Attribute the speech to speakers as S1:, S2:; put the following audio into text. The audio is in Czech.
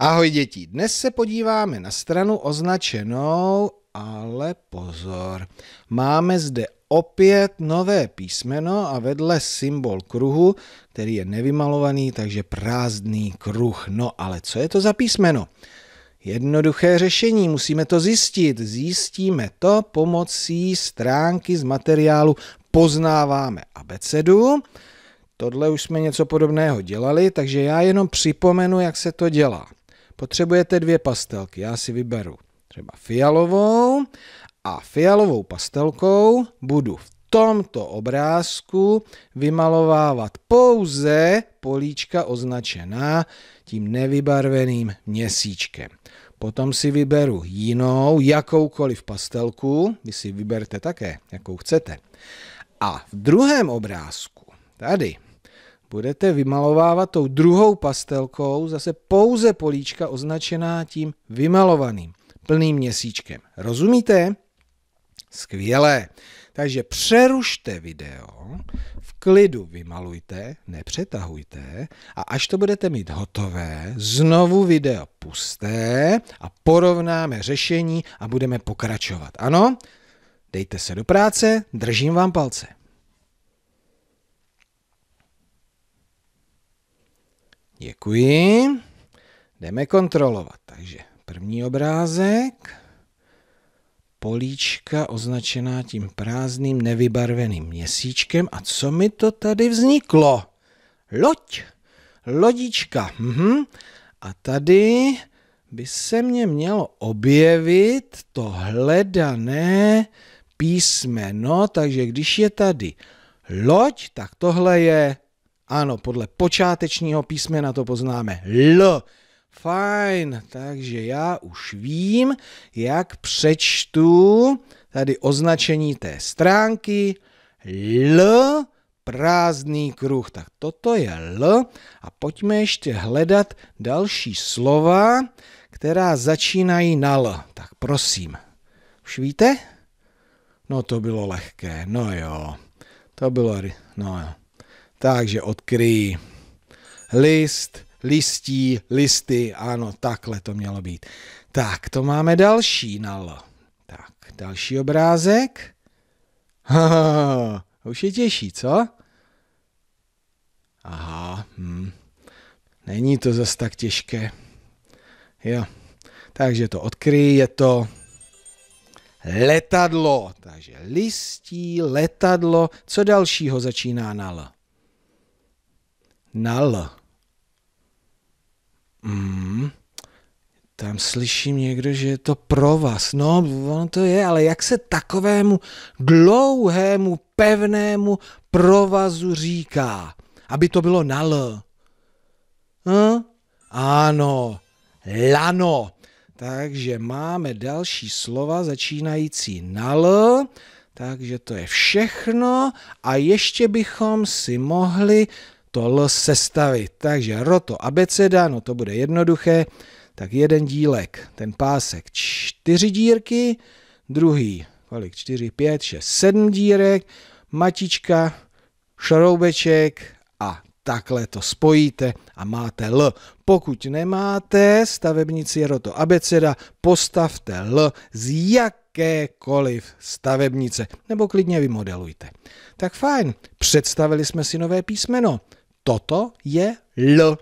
S1: Ahoj děti, dnes se podíváme na stranu označenou, ale pozor, máme zde opět nové písmeno a vedle symbol kruhu, který je nevymalovaný, takže prázdný kruh. No ale co je to za písmeno? Jednoduché řešení, musíme to zjistit. Zjistíme to pomocí stránky z materiálu Poznáváme abecedu. Tohle už jsme něco podobného dělali, takže já jenom připomenu, jak se to dělá. Potřebujete dvě pastelky, já si vyberu třeba fialovou a fialovou pastelkou budu v tomto obrázku vymalovávat pouze políčka označená tím nevybarveným měsíčkem. Potom si vyberu jinou, jakoukoliv pastelku, vy si vyberte také, jakou chcete. A v druhém obrázku, tady, budete vymalovávat tou druhou pastelkou zase pouze políčka označená tím vymalovaným plným měsíčkem. Rozumíte? Skvělé. Takže přerušte video, v klidu vymalujte, nepřetahujte a až to budete mít hotové, znovu video pusté a porovnáme řešení a budeme pokračovat. Ano? Dejte se do práce, držím vám palce. Děkuji. Jdeme kontrolovat. Takže první obrázek. Políčka označená tím prázdným nevybarveným měsíčkem. A co mi to tady vzniklo? Loď. Lodička. Mhm. A tady by se mě mělo objevit to hledané písmeno, takže když je tady loď, tak tohle je ano, podle počátečního písmena to poznáme. L. Fajn, takže já už vím, jak přečtu tady označení té stránky L prázdný kruh. Tak toto je L a pojďme ještě hledat další slova, která začínají na L. Tak prosím, už víte? No to bylo lehké, no jo, to bylo, no jo. Takže odkryj. list, listí, listy, ano, takhle to mělo být. Tak, to máme další na L. Tak, další obrázek. už je těžší, co? Aha, hm. Není to zas tak těžké. Jo. Takže to odkryj. je to letadlo. Takže listí, letadlo. Co dalšího začíná na L? na L. Mm. Tam slyším někdo, že je to pro vás. No, ono to je, ale jak se takovému dlouhému, pevnému provazu říká? Aby to bylo na L. Hm? Ano, lano. Takže máme další slova začínající na L. Takže to je všechno a ještě bychom si mohli to L sestavit. Takže roto abeceda, no to bude jednoduché, tak jeden dílek, ten pásek čtyři dírky, druhý, kolik, čtyři, pět, šest, sedm dírek, matička, šroubeček a takhle to spojíte a máte L. Pokud nemáte, stavebnici roto abeceda, postavte L z jakékoliv stavebnice nebo klidně vymodelujte. Tak fajn, představili jsme si nové písmeno. toto je L.